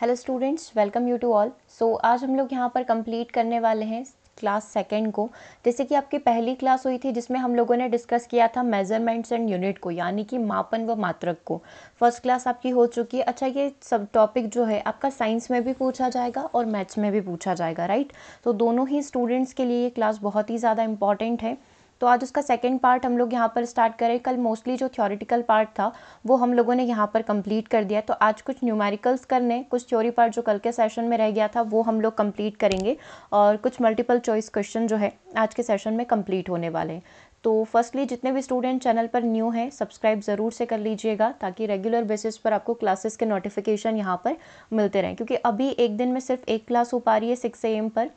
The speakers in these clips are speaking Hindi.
Hello students welcome you to all so आज हम लोग यहाँ पर कंप्लीट करने वाले हैं क्लास सेकेंड को जैसे कि आपकी पहली क्लास हुई थी जिसमें हम लोगों ने डिस्कस किया था मेजरमेंट्स एंड यूनिट को यानी कि मापन व मात्रक को फर्स्ट क्लास आपकी हो चुकी है अच्छा ये सब टॉपिक जो है आपका साइंस में भी पूछा जाएगा और मैथ्स में भी पूछा जाएगा राइट तो दोनों ही स्टूडेंट्स के लिए ये क्लास बहुत ही ज़्यादा इंपॉर्टेंट है तो आज उसका सेकेंड पार्ट हम लोग यहाँ पर स्टार्ट करें कल मोस्टली जो थ्योरिटिकल पार्ट था वो हम लोगों ने यहाँ पर कंप्लीट कर दिया तो आज कुछ न्यूमेरिकल्स करने कुछ थ्योरी पार्ट जो कल के सेशन में रह गया था वो हम लोग कंप्लीट करेंगे और कुछ मल्टीपल चॉइस क्वेश्चन जो है आज के सेशन में कम्प्लीट होने वाले हैं तो फर्स्टली जितने भी स्टूडेंट चैनल पर न्यू हैं सब्सक्राइब ज़रूर से कर लीजिएगा ताकि रेगुलर बेसिस पर आपको क्लासेस के नोटिफिकेशन यहाँ पर मिलते रहें क्योंकि अभी एक दिन में सिर्फ एक क्लास हो पा रही है सिक्स ए एम पर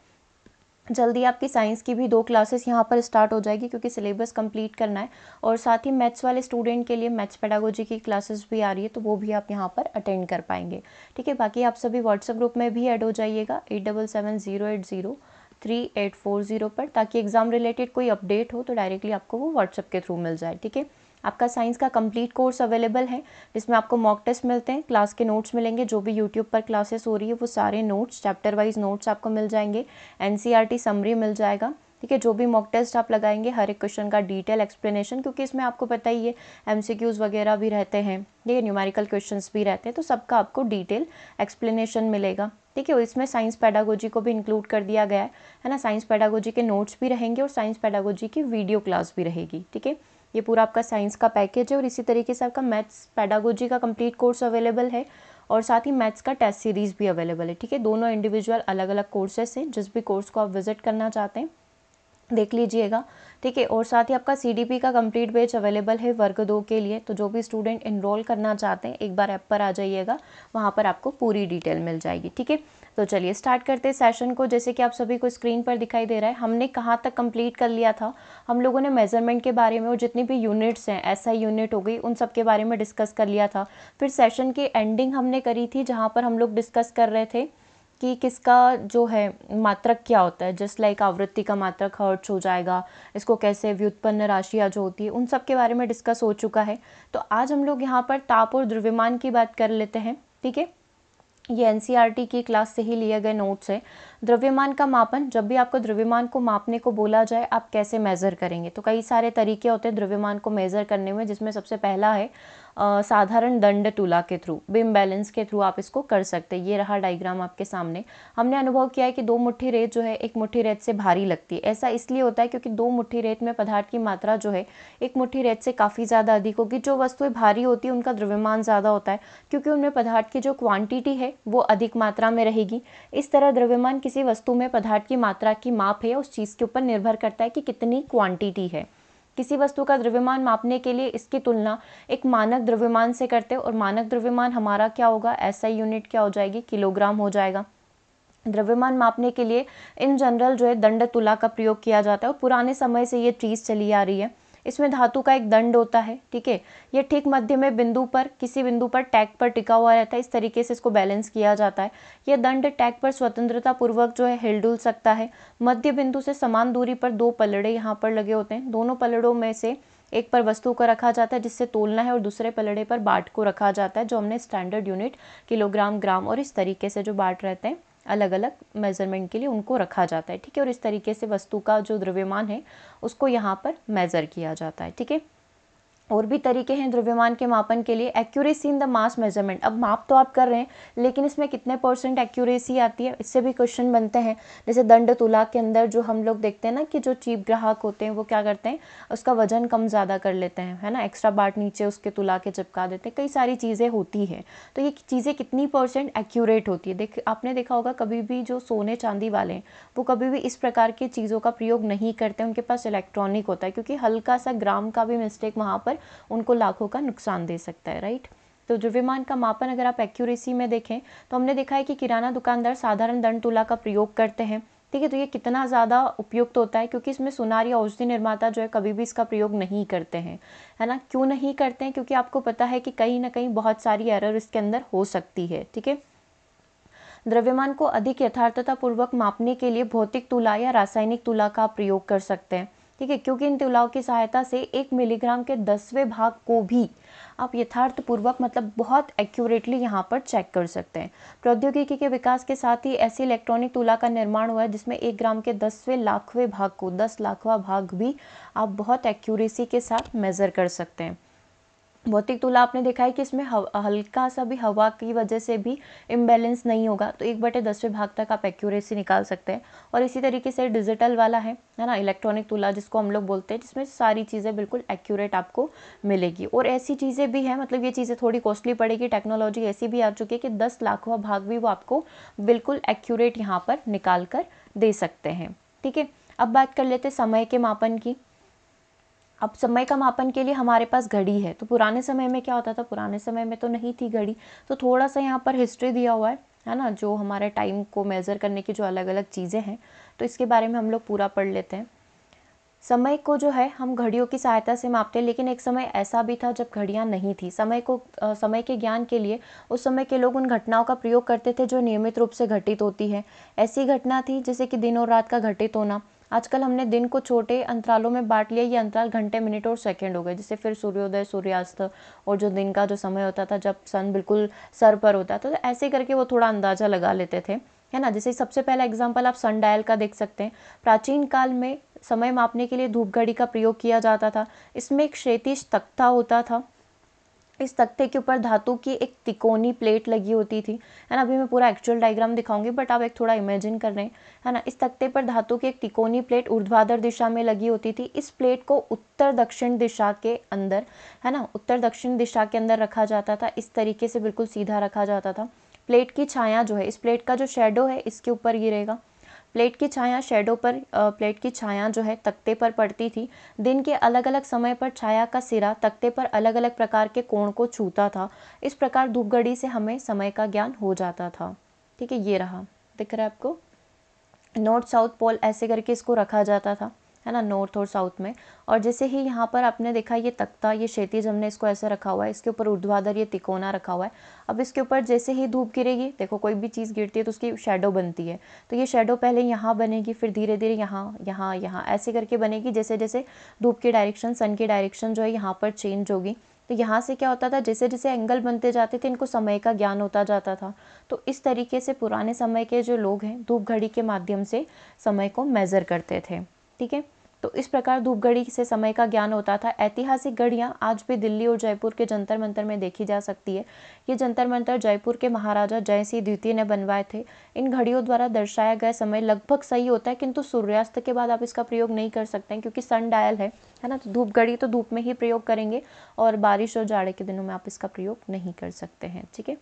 जल्दी आपकी साइंस की भी दो क्लासेस यहाँ पर स्टार्ट हो जाएगी क्योंकि सिलेबस कंप्लीट करना है और साथ ही मैथ्स वाले स्टूडेंट के लिए मैथ्स पैडागोजी की क्लासेस भी आ रही है तो वो भी आप यहाँ पर अटेंड कर पाएंगे ठीक है बाकी आप सभी व्हाट्सएप ग्रुप में भी ऐड हो जाइएगा eight double seven zero eight zero three eight four zero पर ताकि एग्ज़ाम रिलेटेड कोई अपडेट हो तो डायरेक्टली आपको वो व्हाट्सएप के थ्रू मिल जाए ठीक है आपका साइंस का कंप्लीट कोर्स अवेलेबल है जिसमें आपको मॉक टेस्ट मिलते हैं क्लास के नोट्स मिलेंगे जो भी यूट्यूब पर क्लासेस हो रही है वो सारे नोट्स चैप्टर वाइज नोट्स आपको मिल जाएंगे एन समरी e मिल जाएगा ठीक है जो भी मॉक टेस्ट आप लगाएंगे हर एक क्वेश्चन का डिटेल एक्सप्लेनेशन क्योंकि इसमें आपको पता ही है एम वगैरह भी रहते हैं ठीक है न्यूमेरिकल क्वेश्चंस भी रहते हैं तो सबका आपको डिटेल एक्सप्लेनेशन मिलेगा ठीक है इसमें साइंस पैडागोजी को भी इंक्लूड कर दिया गया है है ना साइंस पैडागोजी के नोट्स भी रहेंगे और साइंस पैडागोजी की वीडियो क्लास भी रहेगी ठीक है ये पूरा आपका साइंस का पैकेज है और इसी तरीके से आपका मैथ्स पैडागोजी का कंप्लीट कोर्स अवेलेबल है और साथ ही मैथ्स का टेस्ट सीरीज़ भी अवेलेबल है ठीक है दोनों इंडिविजुअल अलग अलग कोर्सेस हैं जिस भी कोर्स को आप विज़िट करना चाहते हैं देख लीजिएगा ठीक है और साथ ही आपका सी का कंप्लीट बेच अवेलेबल है वर्ग दो के लिए तो जो भी स्टूडेंट इनरोल करना चाहते हैं एक बार ऐप पर आ जाइएगा वहाँ पर आपको पूरी डिटेल मिल जाएगी ठीक है तो चलिए स्टार्ट करते हैं सेशन को जैसे कि आप सभी को स्क्रीन पर दिखाई दे रहा है हमने कहाँ तक कंप्लीट कर लिया था हम लोगों ने मेजरमेंट के बारे में और जितनी भी यूनिट्स हैं ऐसा यूनिट हो गई उन सब के बारे में डिस्कस कर लिया था फिर सेशन की एंडिंग हमने करी थी जहाँ पर हम लोग डिस्कस कर रहे थे कि किसका जो है मात्रक क्या होता है जस्ट लाइक आवृत्ति का मात्रक खर्च हो जाएगा इसको कैसे व्युत्पन्न राशियाँ जो होती है उन सब के बारे में डिस्कस हो चुका है तो आज हम लोग यहाँ पर ताप और द्रव्यमान की बात कर लेते हैं ठीक है ये टी e की क्लास से ही लिए गए नोट्स है द्रव्यमान का मापन जब भी आपको द्रव्यमान को मापने को बोला जाए आप कैसे मेज़र करेंगे तो कई सारे तरीके होते हैं द्रव्यमान को मेज़र करने में जिसमें सबसे पहला है साधारण दंड तुला के थ्रू बिम बैलेंस के थ्रू आप इसको कर सकते ये रहा डायग्राम आपके सामने हमने अनुभव किया है कि दो मुट्ठी रेत जो है एक मुट्ठी रेत से भारी लगती है ऐसा इसलिए होता है क्योंकि दो मुट्ठी रेत में पदार्थ की मात्रा जो है एक मुट्ठी रेत से काफ़ी ज़्यादा अधिक होगी जो वस्तुएं भारी होती है उनका द्रव्यमान ज़्यादा होता है क्योंकि उनमें पदार्थ की जो क्वांटिटी है वो अधिक मात्रा में रहेगी इस तरह द्रव्यमान किसी वस्तु में पदार्थ की मात्रा की माप है उस चीज़ के ऊपर निर्भर करता है कि कितनी क्वांटिटी है किसी वस्तु का द्रव्यमान मापने के लिए इसकी तुलना एक मानक द्रव्यमान से करते हैं और मानक द्रव्यमान हमारा क्या होगा ऐसा यूनिट क्या हो जाएगी किलोग्राम हो जाएगा द्रव्यमान मापने के लिए इन जनरल जो है दंड तुला का प्रयोग किया जाता है और पुराने समय से ये चीज़ चली आ रही है इसमें धातु का एक दंड होता है ठीक है ये ठीक मध्य में बिंदु पर किसी बिंदु पर टैग पर टिका हुआ रहता है इस तरीके से इसको बैलेंस किया जाता है यह दंड टैग पर स्वतंत्रता पूर्वक जो है हिलडुल सकता है मध्य बिंदु से समान दूरी पर दो पलड़े यहाँ पर लगे होते हैं दोनों पलड़ों में से एक पर वस्तु को रखा जाता है जिससे तोलना है और दूसरे पलड़े पर बाट को रखा जाता है जो हमने स्टैंडर्ड यूनिट किलोग्राम ग्राम और इस तरीके से जो बाट रहते हैं अलग अलग मेज़रमेंट के लिए उनको रखा जाता है ठीक है और इस तरीके से वस्तु का जो द्रव्यमान है उसको यहाँ पर मेज़र किया जाता है ठीक है और भी तरीके हैं द्रव्यमान के मापन के लिए accuracy in the mass measurement अब माप तो आप कर रहे हैं लेकिन इसमें कितने परसेंट एक्यूरेसी आती है इससे भी क्वेश्चन बनते हैं जैसे दंड तुला के अंदर जो हम लोग देखते हैं ना कि जो चीप ग्राहक होते हैं वो क्या करते हैं उसका वजन कम ज़्यादा कर लेते हैं है ना एक्स्ट्रा बाट नीचे उसके तुला के चिपका देते हैं कई सारी चीज़ें होती है तो ये चीज़ें कितनी परसेंट एक्यूरेट होती है देख आपने देखा होगा कभी भी जो सोने चांदी वाले हैं वो कभी भी इस प्रकार की चीज़ों का प्रयोग नहीं करते उनके पास इलेक्ट्रॉनिक होता है क्योंकि हल्का सा ग्राम का भी मिस्टेक वहाँ पर उनको लाखों का नुकसान दे सकता है राइट तो द्रव्यमान का मापन अगर आप एक्यूरेसी में देखें तो हमने देखा है कि किराना दुकानदार साधारण दंड तुला का प्रयोग करते हैं ठीक है तो ये कितना ज़्यादा उपयुक्त होता है क्योंकि इसमें सुनार या औषधि निर्माता जो है कभी भी इसका प्रयोग नहीं करते हैं है ना क्यों नहीं करते हैं क्योंकि आपको पता है कि कहीं ना कहीं बहुत सारी एरर इसके अंदर हो सकती है ठीक है द्रव्यमान को अधिक यथार्थता पूर्वक मापने के लिए भौतिक तुला या रासायनिक तुला का प्रयोग कर सकते हैं ठीक है क्योंकि इन तिवलाओं की सहायता से एक मिलीग्राम के दसवें भाग को भी आप यथार्थपूर्वक मतलब बहुत एक्यूरेटली यहाँ पर चेक कर सकते हैं प्रौद्योगिकी के विकास के साथ ही ऐसी इलेक्ट्रॉनिक तुला का निर्माण हुआ है जिसमें एक ग्राम के दसवें लाखवें भाग को दस लाखवा भाग भी आप बहुत एक्यूरेसी के साथ मेज़र कर सकते हैं भौतिक तुला आपने देखा है कि इसमें हल्का सा भी हवा की वजह से भी इम्बेलेंस नहीं होगा तो एक बटे दसवें भाग तक आप एक्यूरेसी निकाल सकते हैं और इसी तरीके से डिजिटल वाला है है ना इलेक्ट्रॉनिक तुला जिसको हम लोग बोलते हैं जिसमें सारी चीज़ें बिल्कुल एक्यूरेट आपको मिलेगी और ऐसी चीज़ें भी हैं मतलब ये चीज़ें थोड़ी कॉस्टली पड़ेगी टेक्नोलॉजी ऐसी भी आ चुकी है कि दस लाखवा भाग भी वो आपको बिल्कुल एक्यूरेट यहाँ पर निकाल कर दे सकते हैं ठीक है अब बात कर लेते समय के मापन की अब समय का मापन के लिए हमारे पास घड़ी है तो पुराने समय में क्या होता था पुराने समय में तो नहीं थी घड़ी तो थोड़ा सा यहाँ पर हिस्ट्री दिया हुआ है है ना जो हमारे टाइम को मेज़र करने की जो अलग अलग चीज़ें हैं तो इसके बारे में हम लोग पूरा पढ़ लेते हैं समय को जो है हम घड़ियों की सहायता से मापते हैं लेकिन एक समय ऐसा भी था जब घड़ियाँ नहीं थी समय को आ, समय के ज्ञान के लिए उस समय के लोग उन घटनाओं का प्रयोग करते थे जो नियमित रूप से घटित होती है ऐसी घटना थी जैसे कि दिन और रात का घटित होना आजकल हमने दिन को छोटे अंतरालों में बांट लिया ये अंतराल घंटे मिनट और सेकंड हो गए जिससे फिर सूर्योदय सूर्यास्त और जो दिन का जो समय होता था जब सन बिल्कुल सर पर होता था तो ऐसे करके वो थोड़ा अंदाज़ा लगा लेते थे है ना जैसे सबसे पहला एग्जाम्पल आप सन डायल का देख सकते हैं प्राचीन काल में समय मापने के लिए धूप घड़ी का प्रयोग किया जाता था इसमें एक क्षेतिज तख्ता होता था इस तख्ते के ऊपर धातु की एक तिकोनी प्लेट लगी होती थी है ना अभी मैं पूरा एक्चुअल डायग्राम दिखाऊंगी बट आप एक थोड़ा इमेजिन कर रहे हैं है ना इस तख्ते पर धातु की एक तिकोनी प्लेट ऊर्ध्वाधर दिशा में लगी होती थी इस प्लेट को उत्तर दक्षिण दिशा के अंदर है ना उत्तर दक्षिण दिशा के अंदर रखा जाता था इस तरीके से बिल्कुल सीधा रखा जाता था प्लेट की छाया जो है इस प्लेट का जो शेडो है इसके ऊपर गिरेगा प्लेट की छाया शेडो पर प्लेट की छाया जो है तख्ते पर पड़ती थी दिन के अलग अलग समय पर छाया का सिरा तख्ते पर अलग अलग प्रकार के कोण को छूता था इस प्रकार धूपगढ़ी से हमें समय का ज्ञान हो जाता था ठीक है ये रहा दिख रहा है आपको नॉर्थ साउथ पोल ऐसे करके इसको रखा जाता था है ना नॉर्थ और साउथ में और जैसे ही यहाँ पर आपने देखा ये तख्ता ये क्षेत्रीज हमने इसको ऐसे रखा हुआ है इसके ऊपर ऊर्ध्वाधर ये तिकोना रखा हुआ है अब इसके ऊपर जैसे ही धूप गिरेगी देखो कोई भी चीज़ गिरती है तो उसकी शेडो बनती है तो ये शेडो पहले यहाँ बनेगी फिर धीरे धीरे यहाँ यहाँ यहाँ ऐसे करके बनेगी जैसे जैसे धूप की डायरेक्शन सन की डायरेक्शन जो है यहाँ पर चेंज होगी तो यहाँ से क्या होता था जैसे जैसे एंगल बनते जाते थे इनको समय का ज्ञान होता जाता था तो इस तरीके से पुराने समय के जो लोग हैं धूप घड़ी के माध्यम से समय को मेज़र करते थे ठीक है तो इस प्रकार धूपगढ़ी से समय का ज्ञान होता था ऐतिहासिक गढ़ियाँ आज भी दिल्ली और जयपुर के जंतर मंतर में देखी जा सकती है ये जंतर मंतर जयपुर के महाराजा जय सिंह द्वितीय ने बनवाए थे इन घड़ियों द्वारा दर्शाया गया समय लगभग सही होता है किंतु सूर्यास्त के बाद आप इसका प्रयोग नहीं कर सकते हैं क्योंकि सन डायल है है ना तो धूप घड़ी तो धूप में ही प्रयोग करेंगे और बारिश और जाड़े के दिनों में आप इसका प्रयोग नहीं कर सकते हैं ठीक है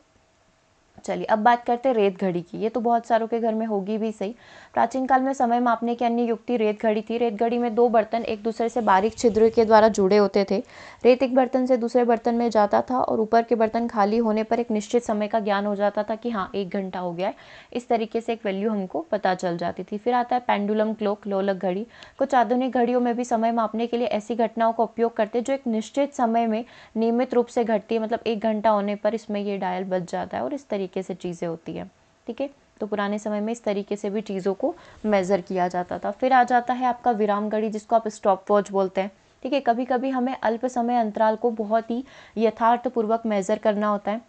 चलिए अब बात करते हैं रेत घड़ी की ये तो बहुत सारों के घर में होगी भी सही प्राचीन काल में समय मापने की अन्य युक्ति रेत घड़ी थी रेत घड़ी में दो बर्तन एक दूसरे से बारीक छिद्र के द्वारा जुड़े होते थे रेत एक बर्तन से दूसरे बर्तन में जाता था और ऊपर के बर्तन खाली होने पर एक निश्चित समय का ज्ञान हो जाता था कि हाँ एक घंटा हो गया है इस तरीके से एक वैल्यू हमको पता चल जाती थी फिर आता है पेंडुलम क्लोक लोलक घड़ी कुछ आधुनिक घड़ियों में भी समय मापने के लिए ऐसी घटनाओं का उपयोग करते जो एक निश्चित समय में नियमित रूप से घटती है मतलब एक घंटा होने पर इसमें ये डायल बच जाता है और इस तरीके तरीके से चीज़ें होती हैं ठीक है तो पुराने समय में इस तरीके से भी चीज़ों को मेज़र किया जाता था फिर आ जाता है आपका विराम घड़ी जिसको आप स्टॉप वॉच बोलते हैं ठीक है कभी कभी हमें अल्प समय अंतराल को बहुत ही यथार्थपूर्वक मेज़र करना होता है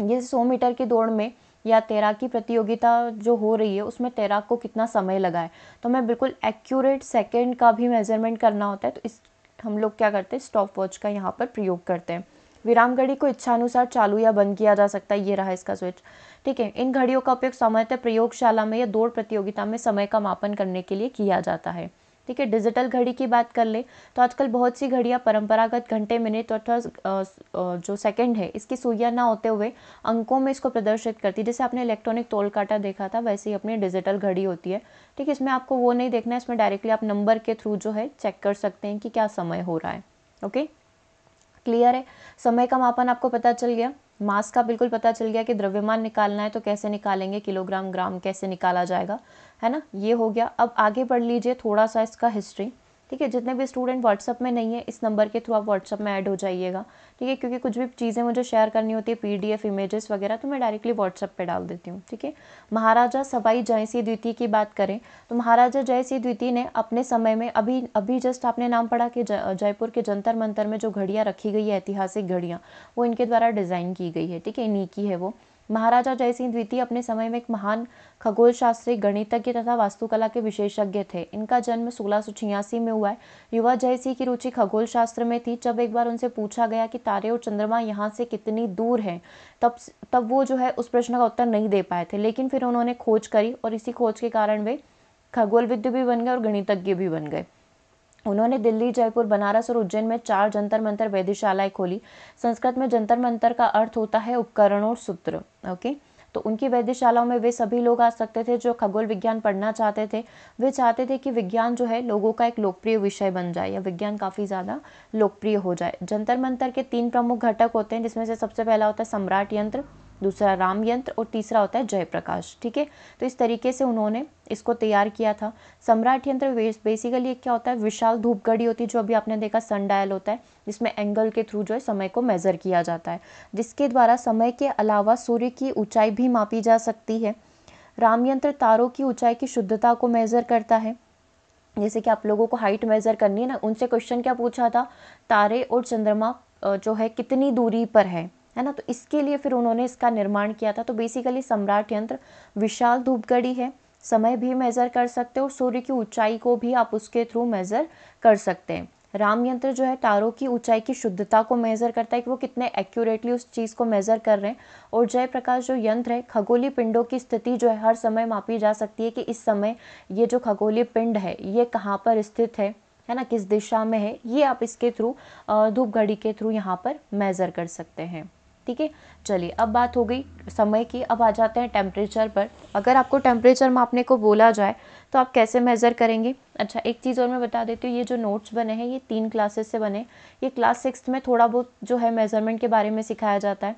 जैसे सौ मीटर की दौड़ में या तैराकी प्रतियोगिता जो हो रही है उसमें तैराक को कितना समय लगा है तो हमें बिल्कुल एक्यूरेट सेकेंड का भी मेज़रमेंट करना होता है तो इस हम लोग क्या करते हैं स्टॉप वॉच का यहाँ पर प्रयोग करते हैं विराम घड़ी को इच्छानुसार चालू या बंद किया जा सकता है ये रहा इसका स्विच ठीक है इन घड़ियों का उपयोग सामान्यतः प्रयोगशाला में या दौड़ प्रतियोगिता में समय का मापन करने के लिए किया जाता है ठीक है डिजिटल घड़ी की बात कर ले तो आजकल बहुत सी घड़ियाँ परंपरागत घंटे मिनट अर्थात जो सेकंड है इसकी सुइया ना होते हुए अंकों में इसको प्रदर्शित करती है जैसे आपने इलेक्ट्रॉनिक तोल काटा देखा था वैसे ही अपनी डिजिटल घड़ी होती है ठीक है इसमें आपको वो नहीं देखना है इसमें डायरेक्टली आप नंबर के थ्रू जो है चेक कर सकते हैं कि क्या समय हो रहा है ओके क्लियर है समय का मापन आपको पता चल गया मास का बिल्कुल पता चल गया कि द्रव्यमान निकालना है तो कैसे निकालेंगे किलोग्राम ग्राम कैसे निकाला जाएगा है ना ये हो गया अब आगे बढ़ लीजिए थोड़ा सा इसका हिस्ट्री ठीक है जितने भी स्टूडेंट व्हाट्सअप में नहीं है इस नंबर के थ्रू आप व्हाट्सअप में ऐड हो जाइएगा ठीक है क्योंकि कुछ भी चीज़ें मुझे शेयर करनी होती है पी डी एफ इमेजेस वगैरह तो मैं डायरेक्टली व्हाट्सअप पर डाल देती हूँ ठीक है महाराजा सवाई जय सिंह द्वितीय की बात करें तो महाराजा जय सिंह द्वितीय ने अपने समय में अभी अभी जस्ट आपने नाम पढ़ा कि जयपुर के जंतर मंतर में जो घड़ियाँ रखी गई है ऐतिहासिक घड़ियाँ वो इनके द्वारा डिज़ाइन की गई है ठीक है इन्हीं की है वो महाराजा जयसिंह द्वितीय अपने समय में एक महान खगोल शास्त्री गणितज्ञ तथा वास्तुकला के विशेषज्ञ थे इनका जन्म सोलह में हुआ है युवा जयसिंह की रुचि खगोल शास्त्र में थी जब एक बार उनसे पूछा गया कि तारे और चंद्रमा यहाँ से कितनी दूर है तब तब वो जो है उस प्रश्न का उत्तर नहीं दे पाए थे लेकिन फिर उन्होंने खोज करी और इसी खोज के कारण वे खगोलविद्य भी बन गए और गणितज्ञ भी बन गए उन्होंने दिल्ली जयपुर बनारस और उज्जैन में चार जंतर मंतर वैधशालाएं खोली संस्कृत में जंतर मंतर का अर्थ होता है उपकरण और सूत्र ओके तो उनकी वैधशालाओं में वे सभी लोग आ सकते थे जो खगोल विज्ञान पढ़ना चाहते थे वे चाहते थे कि विज्ञान जो है लोगों का एक लोकप्रिय विषय बन जाए या विज्ञान काफ़ी ज़्यादा लोकप्रिय हो जाए जंतर मंतर के तीन प्रमुख घटक होते हैं जिसमें से सबसे पहला होता है सम्राट यंत्र दूसरा राम यंत्र और तीसरा होता है जयप्रकाश ठीक है तो इस तरीके से उन्होंने इसको तैयार किया था सम्राट यंत्र बेसिकली क्या होता है विशाल धूपगढ़ी होती है जो अभी आपने देखा सन डायल होता है जिसमें एंगल के थ्रू जो है समय को मेज़र किया जाता है जिसके द्वारा समय के अलावा सूर्य की ऊंचाई भी मापी जा सकती है राम यंत्र तारों की ऊंचाई की शुद्धता को मेज़र करता है जैसे कि आप लोगों को हाइट मेज़र करनी है ना उनसे क्वेश्चन क्या पूछा था तारे और चंद्रमा जो है कितनी दूरी पर है है ना तो इसके लिए फिर उन्होंने इसका निर्माण किया था तो बेसिकली सम्राट यंत्र विशाल धूपगढ़ी है समय भी मेज़र कर सकते हो सूर्य की ऊंचाई को भी आप उसके थ्रू मेज़र कर सकते हैं राम यंत्र जो है तारों की ऊंचाई की शुद्धता को मेज़र करता है कि वो कितने एक्यूरेटली उस चीज़ को मेज़र कर रहे हैं और जयप्रकाश जो यंत्र है खगोली पिंडों की स्थिति जो है हर समय मापी जा सकती है कि इस समय ये जो खगोली पिंड है ये कहाँ पर स्थित है है ना किस दिशा में है ये आप इसके थ्रू धूप घड़ी के थ्रू यहाँ पर मेज़र कर सकते हैं ठीक है चलिए अब बात हो गई समय की अब आ जाते हैं टेम्परेचर पर अगर आपको टेम्परेचर मापने को बोला जाए तो आप कैसे मेज़र करेंगे अच्छा एक चीज़ और मैं बता देती हूँ ये जो नोट्स बने हैं ये तीन क्लासेस से बने ये क्लास सिक्स में थोड़ा बहुत जो है मेज़रमेंट के बारे में सिखाया जाता है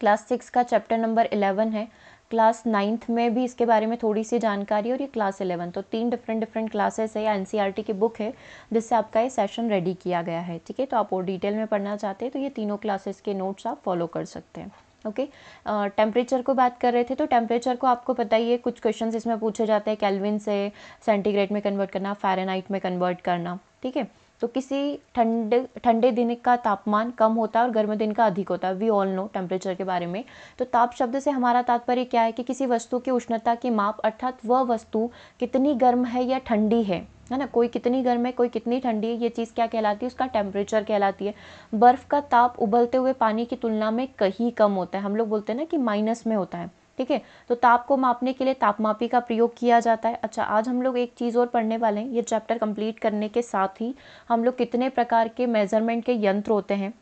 क्लास सिक्स का चैप्टर नंबर इलेवन है क्लास नाइन्थ में भी इसके बारे में थोड़ी सी जानकारी और ये क्लास इलेवन तो तीन डिफरेंट डिफरेंट क्लासेस है या एन e की बुक है जिससे आपका ये सेशन रेडी किया गया है ठीक है तो आप और डिटेल में पढ़ना चाहते हैं तो ये तीनों क्लासेस के नोट्स आप फॉलो कर सकते हैं ओके okay. टेम्परेचर uh, को बात कर रहे थे तो टेम्परेचर को आपको पता ही है कुछ क्वेश्चंस इसमें पूछे जाते हैं कैलविन से सेंटीग्रेड में कन्वर्ट करना फेरेनाइट में कन्वर्ट करना ठीक है तो किसी ठंड ठंडे दिन का तापमान कम होता है और गर्म दिन का अधिक होता है वी ऑल नो टेम्परेचर के बारे में तो ताप शब्द से हमारा तात्पर्य क्या है कि किसी वस्तु की उष्णता की माप अर्थात वह वस्तु कितनी गर्म है या ठंडी है है ना कोई कितनी गर्म है कोई कितनी ठंडी है ये चीज़ क्या कहलाती है उसका टेम्परेचर कहलाती है बर्फ़ का ताप उबलते हुए पानी की तुलना में कहीं कम होता है हम लोग बोलते हैं ना कि माइनस में होता है ठीक है तो ताप को मापने के लिए तापमापी का प्रयोग किया जाता है अच्छा आज हम लोग एक चीज़ और पढ़ने वाले हैं ये चैप्टर कंप्लीट करने के साथ ही हम लोग कितने प्रकार के मेज़रमेंट के यंत्र होते हैं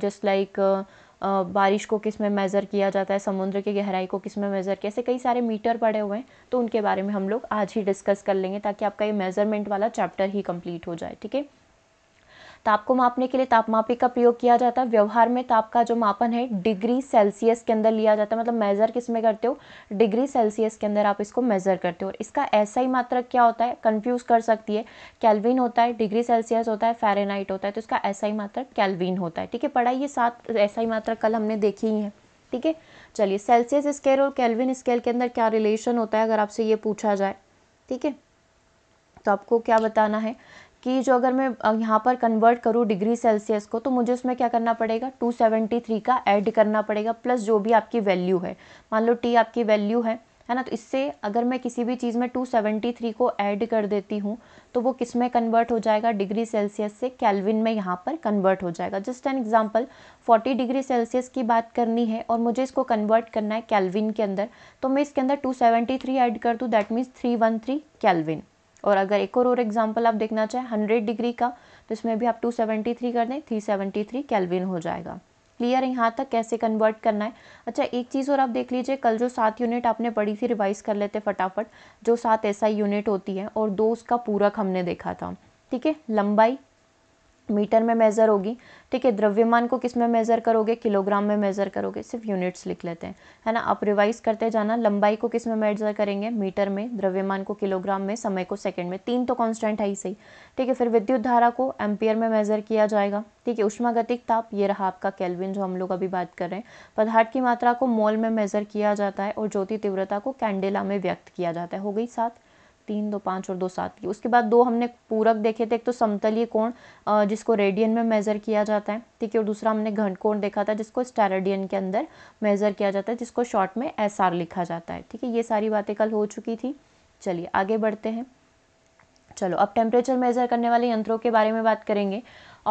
जस्ट लाइक बारिश को किस में मेज़र किया जाता है समुद्र की गहराई को किस में मेज़र किया ऐसे कई सारे मीटर पड़े हुए हैं तो उनके बारे में हम लोग आज ही डिस्कस कर लेंगे ताकि आपका ये मेज़रमेंट वाला चैप्टर ही कंप्लीट हो जाए ठीक है ताप को मापने के लिए तापमापी का प्रयोग किया जाता है व्यवहार में ताप का जो मापन है डिग्री सेल्सियस के अंदर लिया जाता है मतलब मेज़र किस में करते हो डिग्री सेल्सियस के अंदर आप इसको मेज़र करते हो और इसका ऐसा ही मात्रक क्या होता है कन्फ्यूज़ कर सकती है कैलविन होता है डिग्री सेल्सियस होता है फेरेनाइट होता है तो इसका ऐसा ही मात्रक कैलविन होता है ठीक है पढ़ाई ये सात ऐसा ही मात्रक कल हमने देखी ही है ठीक है चलिए सेल्सियस स्केल और कैलविन स्केल के अंदर क्या रिलेशन होता है अगर आपसे ये पूछा जाए ठीक है तो आपको क्या बताना है कि जो अगर मैं यहाँ पर कन्वर्ट करूँ डिग्री सेल्सियस को तो मुझे उसमें क्या करना पड़ेगा 273 का ऐड करना पड़ेगा प्लस जो भी आपकी वैल्यू है मान लो टी आपकी वैल्यू है है ना तो इससे अगर मैं किसी भी चीज़ में 273 को ऐड कर देती हूँ तो वो किस में कन्वर्ट हो जाएगा डिग्री सेल्सियस से कैलविन में यहाँ पर कन्वर्ट हो जाएगा just an example 40 degree Celsius की बात करनी है और मुझे इसको कन्वर्ट करना है कैलविन के अंदर तो मैं इसके अंदर 273 ऐड कर दूँ दैट मीन्स 313 कैलविन और अगर एक और और एग्जाम्पल आप देखना चाहें हंड्रेड डिग्री का तो इसमें भी आप टू सेवेंटी थ्री कर दें थ्री सेवेंटी थ्री कैलविन हो जाएगा क्लियर यहाँ तक कैसे कन्वर्ट करना है अच्छा एक चीज़ और आप देख लीजिए कल जो सात यूनिट आपने पढ़ी थी रिवाइज कर लेते फटाफट जो सात ऐसा यूनिट होती है और दो उसका पूरक हमने देखा था ठीक है लंबाई मीटर में मेज़र होगी ठीक है द्रव्यमान को किस में मेज़र करोगे किलोग्राम में मेज़र करोगे सिर्फ यूनिट्स लिख लेते हैं है ना आप रिवाइज करते जाना लंबाई को किस में मेज़र करेंगे मीटर में द्रव्यमान को किलोग्राम में समय को सेकंड में तीन तो कांस्टेंट है ही सही ठीक है फिर विद्युत धारा को एम्पियर में मेज़र किया जाएगा ठीक है उष्मागतिक ताप ये रहा आपका कैलविन जो हम लोग अभी बात कर रहे हैं पदार्थ की मात्रा को मोल में मेज़र किया जाता है और ज्योति तीव्रता को कैंडेला में व्यक्त किया जाता है हो गई साथ तीन दो पाँच और दो सात की उसके बाद दो हमने पूरक देखे थे एक तो समतलीय कोण जिसको रेडियन में मेज़र किया जाता है ठीक है और दूसरा हमने घन कोण देखा था जिसको स्टेराडियन के अंदर मेज़र किया जाता है जिसको शॉर्ट में एस लिखा जाता है ठीक है ये सारी बातें कल हो चुकी थी चलिए आगे बढ़ते हैं चलो अब टेम्परेचर मेज़र करने वाले यंत्रों के बारे में बात करेंगे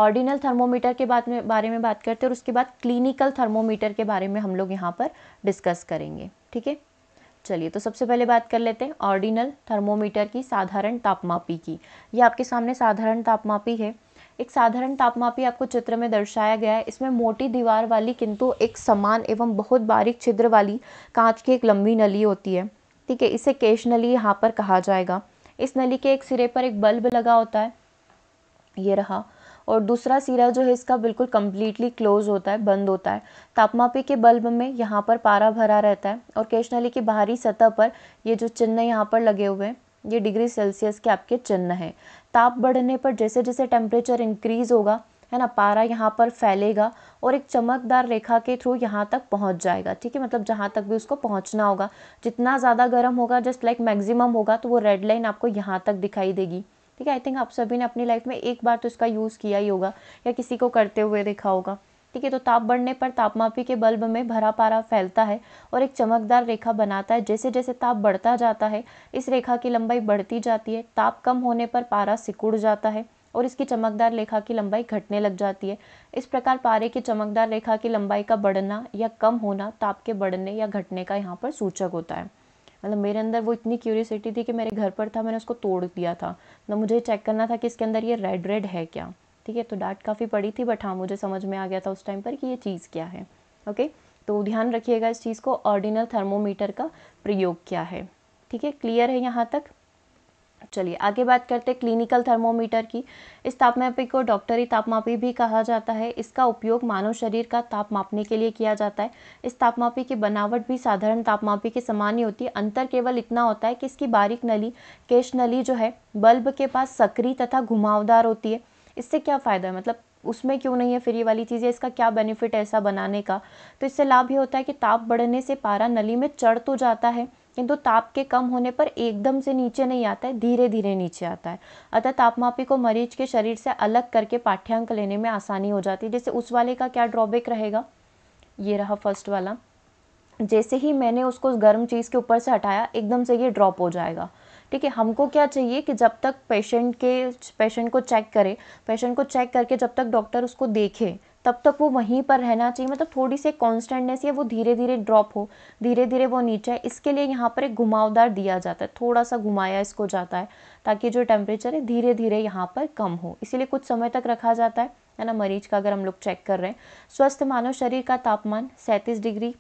ऑर्डिनल थर्मोमीटर के बाद में बारे में बात करते हैं और उसके बाद क्लिनिकल थर्मोमीटर के बारे में हम लोग यहाँ पर डिस्कस करेंगे ठीक है चलिए तो सबसे पहले बात कर लेते हैं ऑर्डिनल थर्मोमीटर की साधारण तापमापी की ये आपके सामने साधारण तापमापी है एक साधारण तापमापी आपको चित्र में दर्शाया गया है इसमें मोटी दीवार वाली किंतु एक समान एवं बहुत बारीक छिद्र वाली कांच की एक लंबी नली होती है ठीक है इसे केश नली यहाँ पर कहा जाएगा इस नली के एक सिरे पर एक बल्ब लगा होता है ये रहा और दूसरा सिरा जो है इसका बिल्कुल कम्प्लीटली क्लोज होता है बंद होता है तापमापी के बल्ब में यहाँ पर पारा भरा रहता है और केशनली की बाहरी सतह पर ये जो चिन्ह यहाँ पर लगे हुए हैं ये डिग्री सेल्सियस के आपके चिन्ह हैं ताप बढ़ने पर जैसे जैसे टेम्परेचर इंक्रीज़ होगा है ना पारा यहाँ पर फैलेगा और एक चमकदार रेखा के थ्रू यहाँ तक पहुँच जाएगा ठीक है मतलब जहाँ तक भी उसको पहुँचना होगा जितना ज़्यादा गर्म होगा जस्ट लाइक मैक्सिमम होगा तो वो रेड लाइन आपको यहाँ तक दिखाई देगी ठीक है आई थिंक आप सभी ने अपनी लाइफ में एक बार तो इसका यूज़ किया ही होगा या किसी को करते हुए देखा होगा ठीक है तो ताप बढ़ने पर तापमापी के बल्ब में भरा पारा फैलता है और एक चमकदार रेखा बनाता है जैसे जैसे ताप बढ़ता जाता है इस रेखा की लंबाई बढ़ती जाती है ताप कम होने पर पारा सिकुड़ जाता है और इसकी चमकदार रेखा की लंबाई घटने लग जाती है इस प्रकार पारे की चमकदार रेखा की लंबाई का बढ़ना या कम होना ताप के बढ़ने या घटने का यहाँ पर सूचक होता है मतलब मेरे अंदर वो इतनी क्यूरियसिटी थी कि मेरे घर पर था मैंने उसको तोड़ दिया था मतलब मुझे चेक करना था कि इसके अंदर ये रेड रेड है क्या ठीक है तो डांट काफ़ी पड़ी थी बट हाँ मुझे समझ में आ गया था उस टाइम पर कि ये चीज़ क्या है ओके तो ध्यान रखिएगा इस चीज़ को ऑर्डिनल थर्मोमीटर का प्रयोग क्या है ठीक है क्लियर है यहाँ तक चलिए आगे बात करते हैं क्लिनिकल थर्मोमीटर की इस तापमापी को डॉक्टरी तापमापी भी कहा जाता है इसका उपयोग मानव शरीर का ताप मापने के लिए किया जाता है इस तापमापी की बनावट भी साधारण तापमापी के समान ही होती है अंतर केवल इतना होता है कि इसकी बारीक नली केश नली जो है बल्ब के पास सक्रिय तथा घुमावदार होती है इससे क्या फ़ायदा है मतलब उसमें क्यों नहीं है फिर ये वाली चीज़ें इसका क्या बेनिफिट है ऐसा बनाने का तो इससे लाभ ये होता है कि ताप बढ़ने से पारा नली में चढ़ तो जाता है किंतु ताप के कम होने पर एकदम से नीचे नहीं आता है धीरे धीरे नीचे आता है अतः तापमापी को मरीज के शरीर से अलग करके पाठ्यांक लेने में आसानी हो जाती है जैसे उस वाले का क्या ड्रॉबैक रहेगा ये रहा फर्स्ट वाला जैसे ही मैंने उसको गर्म चीज़ के ऊपर से हटाया एकदम से ये ड्रॉप हो जाएगा ठीक है हमको क्या चाहिए कि जब तक पेशेंट के पेशेंट को चेक करे पेशेंट को चेक करके जब तक डॉक्टर उसको देखे तब तक वो वहीं पर रहना चाहिए मतलब थोड़ी सी कॉन्स्टेंटनेस है वो धीरे धीरे ड्रॉप हो धीरे धीरे वो नीचे है इसके लिए यहाँ पर एक घुमावदार दिया जाता है थोड़ा सा घुमाया इसको जाता है ताकि जो टेम्परेचर है धीरे धीरे यहाँ पर कम हो इसीलिए कुछ समय तक रखा जाता है है ना मरीज का अगर हम लोग चेक कर रहे हैं स्वस्थ मानव शरीर का तापमान सैंतीस डिग्री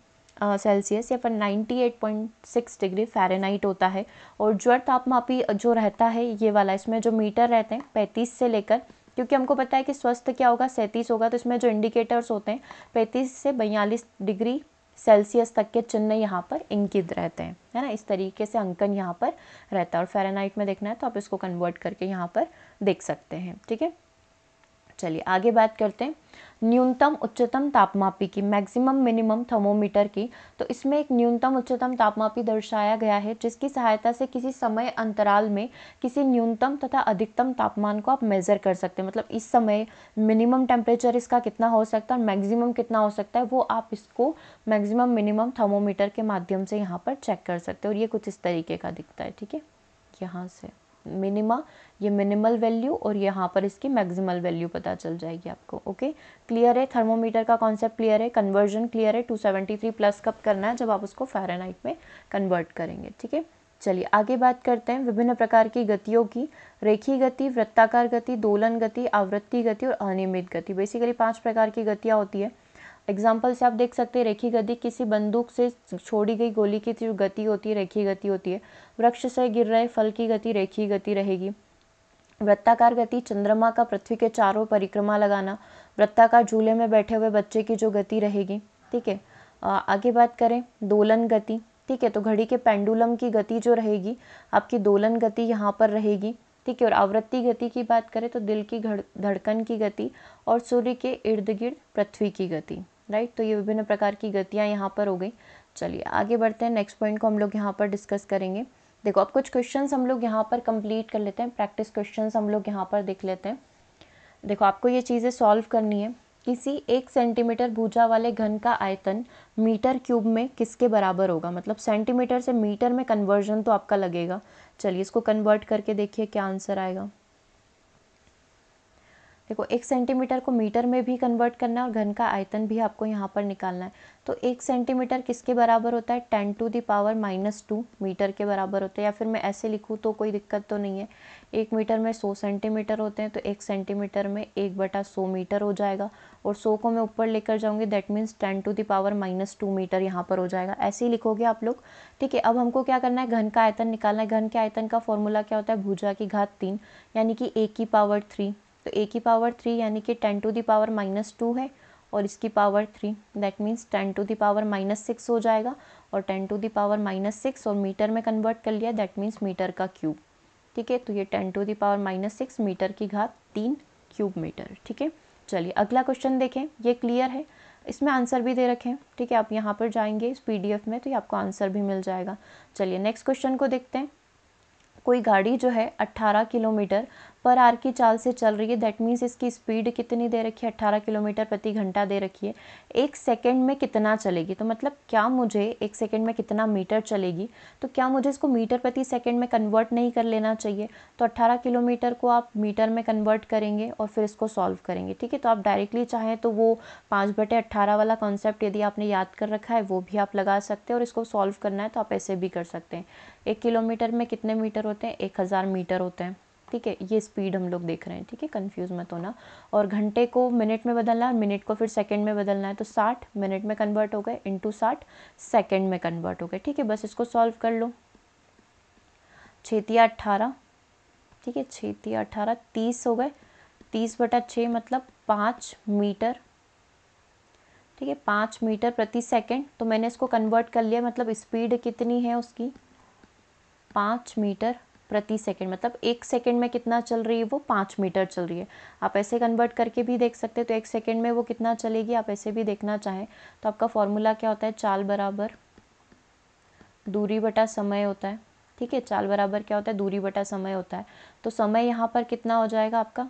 सेल्सियस या फिर 98.6 डिग्री फ़ारेनहाइट होता है और ज्वर तापमापी जो रहता है ये वाला इसमें जो मीटर रहते हैं 35 से लेकर क्योंकि हमको पता है कि स्वस्थ क्या होगा सैंतीस होगा तो इसमें जो इंडिकेटर्स होते हैं पैंतीस से बयालीस डिग्री सेल्सियस तक के चिन्ह यहाँ पर इंकित रहते हैं है ना इस तरीके से अंकन यहाँ पर रहता है और फेरानाइट में देखना है तो आप इसको कन्वर्ट करके यहाँ पर देख सकते हैं ठीक है चलिए आगे बात करते हैं न्यूनतम उच्चतम तापमापी की मैक्सिमम मिनिमम थर्मोमीटर की तो इसमें एक न्यूनतम उच्चतम तापमापी दर्शाया गया है जिसकी सहायता से किसी समय अंतराल में किसी न्यूनतम तथा अधिकतम तापमान को आप मेज़र कर सकते हैं मतलब इस समय मिनिमम टेम्परेचर इसका कितना हो सकता है मैक्सिमम कितना हो सकता है वो आप इसको मैक्सिमम मिनिमम थर्मोमीटर के माध्यम से यहाँ पर चेक कर सकते हो और ये कुछ इस तरीके का दिखता है ठीक है यहाँ से मिनिमा ये मिनिमल वैल्यू और यहाँ पर इसकी मैक्सिमल वैल्यू पता चल जाएगी आपको ओके क्लियर है थर्मोमीटर का कॉन्सेप्ट क्लियर है कन्वर्जन क्लियर है 273 प्लस कब करना है जब आप उसको फ़ारेनहाइट में कन्वर्ट करेंगे ठीक है चलिए आगे बात करते हैं विभिन्न प्रकार की गतियों की रेखी गति वृत्ताकार गति दोलन गति आवृत्ति गति और अनियमित गति बेसिकली पाँच प्रकार की गतियाँ होती है एग्जाम्पल से आप देख सकते हैं रेखी गति किसी बंदूक से छोड़ी गई गोली की जो गति होती है रेखी गति होती है वृक्ष से गिर रहे फल की गति रेखी गति रहेगी वृत्ताकार गति चंद्रमा का पृथ्वी के चारों परिक्रमा लगाना वृत्ताकार झूले में बैठे हुए बच्चे की जो गति रहेगी ठीक है आगे बात करें दोलन गति ठीक है तो घड़ी के पेंडुलम की गति जो रहेगी आपकी दोलन गति यहाँ पर रहेगी ठीक है और आवृत्ति गति की बात करें तो दिल की धड़कन की गति और सूर्य के इर्द गिर्द पृथ्वी की गति राइट तो ये विभिन्न प्रकार की गतियाँ यहाँ पर हो गई चलिए आगे बढ़ते हैं नेक्स्ट पॉइंट को हम लोग यहाँ पर डिस्कस करेंगे देखो अब कुछ क्वेश्चन हम लोग यहाँ पर कंप्लीट कर लेते हैं प्रैक्टिस क्वेश्चन हम लोग यहाँ पर देख लेते हैं देखो आपको ये चीज़ें सॉल्व करनी है किसी एक सेंटीमीटर भूजा वाले घन का आयतन मीटर क्यूब में किसके बराबर होगा मतलब सेंटीमीटर से मीटर में कन्वर्जन तो आपका लगेगा चलिए इसको कन्वर्ट करके देखिए क्या आंसर आएगा देखो एक सेंटीमीटर को मीटर में भी कन्वर्ट करना है और घन का आयतन भी आपको यहाँ पर निकालना है तो एक सेंटीमीटर किसके बराबर होता है ten to the power minus two metre के बराबर होता है या फिर मैं ऐसे लिखूँ तो कोई दिक्कत तो नहीं है एक मीटर में सौ सेंटीमीटर होते हैं तो एक सेंटीमीटर में एक बटा सौ मीटर हो जाएगा और सौ को मैं ऊपर लेकर जाऊँगी that means ten to the power minus two metre यहाँ पर हो जाएगा ऐसे ही लिखोगे आप लोग ठीक है अब हमको क्या करना है घन का आयतन निकालना है घन के आयतन का फॉर्मूला क्या होता है भूजा की घात तीन यानी कि ए की पावर थ्री तो ए की पावर थ्री यानी कि ten to the power minus two है और इसकी power three that means ten to the power minus six हो जाएगा और ten to the power minus six और मीटर में कन्वर्ट कर लिया दैट मीन्स मीटर का क्यूब ठीक है तो ये ten to the power minus six metre की घात तीन क्यूब मीटर ठीक है चलिए अगला क्वेश्चन देखें ये क्लियर है इसमें आंसर भी दे रखें ठीक है आप यहाँ पर जाएंगे इस पी में तो ये आपको आंसर भी मिल जाएगा चलिए नेक्स्ट क्वेश्चन को देखते हैं कोई गाड़ी जो है 18 किलोमीटर पर आर की चाल से चल रही है दैट मीन्स इसकी स्पीड कितनी दे रखी है अट्ठारह किलोमीटर प्रति घंटा दे रखी है एक सेकेंड में कितना चलेगी तो मतलब क्या मुझे एक सेकेंड में कितना मीटर चलेगी तो क्या मुझे इसको मीटर प्रति सेकेंड में कन्वर्ट नहीं कर लेना चाहिए तो अट्ठारह किलोमीटर को आप मीटर में कन्वर्ट करेंगे और फिर इसको सॉल्व करेंगे ठीक है तो आप डायरेक्टली चाहें तो वो पाँच बटे अट्ठारह वाला कॉन्सेप्ट यदि आपने याद कर रखा है वो भी आप लगा सकते हैं और इसको सॉल्व करना है तो आप ऐसे भी कर सकते हैं एक किलोमीटर में कितने मीटर होते हैं एक हज़ार मीटर होते हैं ठीक है ये स्पीड हम लोग देख रहे हैं ठीक है कन्फ्यूज़ मत होना और घंटे को मिनट में बदलना है मिनट को फिर सेकेंड में बदलना है तो साठ मिनट में कन्वर्ट हो गए इंटू साठ सेकेंड में कन्वर्ट हो गए ठीक है बस इसको सॉल्व कर लो छतिया अट्ठारह ठीक है छतिया अट्ठारह तीस हो गए तीस बटा छः मतलब पाँच मीटर ठीक है पाँच मीटर प्रति सेकेंड तो मैंने इसको कन्वर्ट कर लिया मतलब स्पीड कितनी है उसकी पाँच मीटर प्रति सेकंड मतलब एक सेकंड में कितना चल रही है वो पाँच मीटर चल रही है आप ऐसे कन्वर्ट करके भी देख सकते हैं तो एक सेकंड में वो कितना चलेगी आप ऐसे भी देखना चाहें तो आपका फॉर्मूला क्या होता है चाल बराबर दूरी बटा समय होता है ठीक है चाल बराबर क्या होता है दूरी बटा समय होता है तो समय यहाँ पर कितना हो जाएगा आपका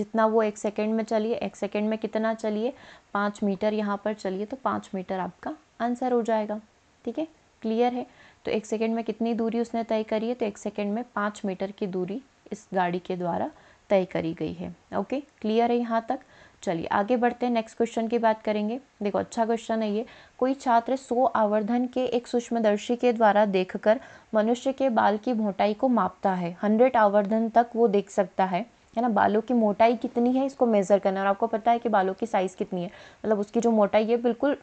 जितना वो एक सेकेंड में चलिए एक सेकेंड में कितना चलिए पाँच मीटर यहाँ पर चलिए तो पाँच मीटर आपका आंसर हो जाएगा ठीक है क्लियर है तो एक सेकेंड में कितनी दूरी उसने तय करी है तो एक सेकेंड में पाँच मीटर की दूरी इस गाड़ी के द्वारा तय करी गई है ओके क्लियर है यहाँ तक चलिए आगे बढ़ते हैं नेक्स्ट क्वेश्चन की बात करेंगे देखो अच्छा क्वेश्चन है ये कोई छात्र सो आवर्धन के एक सूक्ष्मदर्शी के द्वारा देखकर मनुष्य के बाल की मोटाई को मापता है हंड्रेड आवर्धन तक वो देख सकता है है ना बालों की मोटाई कितनी है इसको मेज़र करना और आपको पता है कि बालों की साइज़ कितनी है मतलब उसकी जो मोटाई है बिल्कुल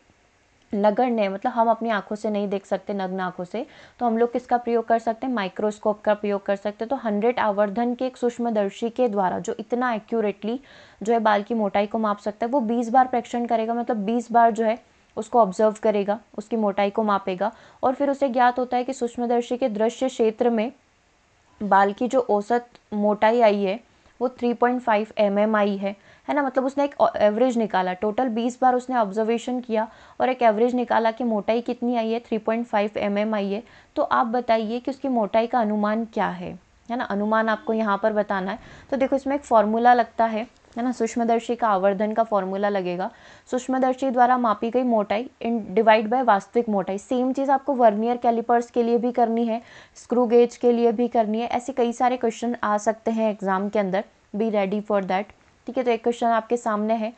नगण्य है मतलब हम अपनी आंखों से नहीं देख सकते नग्न आंखों से तो हम लोग किसका प्रयोग कर सकते हैं माइक्रोस्कोप का प्रयोग कर सकते हैं तो हंड्रेड आवर्धन के एक सूक्ष्मदर्शी के द्वारा जो इतना एक्यूरेटली जो है बाल की मोटाई को माप सकता है वो बीस बार प्रेक्षण करेगा मतलब बीस बार जो है उसको ऑब्जर्व करेगा उसकी मोटाई को मापेगा और फिर उसे ज्ञात होता है कि सूक्ष्मदर्शी के दृश्य क्षेत्र में बाल की जो औसत मोटाई आई है वो three point five M M आई है है ना मतलब उसने एक एवरेज निकाला टोटल 20 बार उसने ऑब्जर्वेशन किया और एक एवरेज निकाला कि मोटाई कितनी आई है 3.5 पॉइंट mm आई है तो आप बताइए कि उसकी मोटाई का अनुमान क्या है है ना अनुमान आपको यहाँ पर बताना है तो देखो इसमें एक फॉर्मूला लगता है है ना सूक्ष्मदर्शी का आवर्धन का फॉर्मूला लगेगा सूक्ष्मदर्शी द्वारा मापी गई मोटाई इन डिवाइड बाय वास्तविक मोटाई सेम चीज़ आपको वर्नियर कैलिपर्स के लिए भी करनी है स्क्रू गेज के लिए भी करनी है ऐसे कई सारे क्वेश्चन आ सकते हैं एग्ज़ाम के अंदर बी रेडी फॉर दैट ठीक है तो एक क्वेश्चन आपके सामने है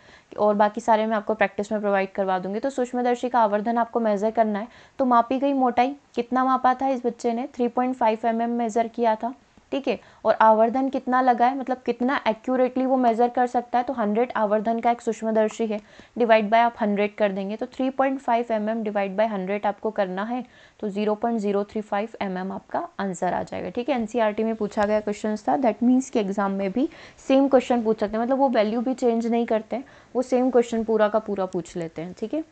और बाकी सारे मैं आपको प्रैक्टिस में प्रोवाइड करवा दूंगी तो सूक्ष्मदर्शी का आवर्धन आपको मेज़र करना है तो मापी गई मोटाई कितना मापा था इस बच्चे ने थ्री पॉइंट mm मेज़र किया था ठीक है और आवर्धन कितना लगा है मतलब कितना एक्यूरेटली वो मेज़र कर सकता है तो हंड्रेड आवर्धन का एक सूक्ष्मदर्शी है डिवाइड बाय आप हंड्रेड कर देंगे तो three point five M M divide by hundred आपको करना है तो zero point zero three five M M आपका आंसर आ जाएगा ठीक है एनसीईआरटी टी e में पूछा गया क्वेश्चन था दैट मीन्स कि एग्जाम में भी सेम क्वेश्चन पूछ सकते हैं मतलब वो वैल्यू भी चेंज नहीं करते वो सेम क्वेश्चन पूरा का पूरा पूछ लेते हैं ठीक है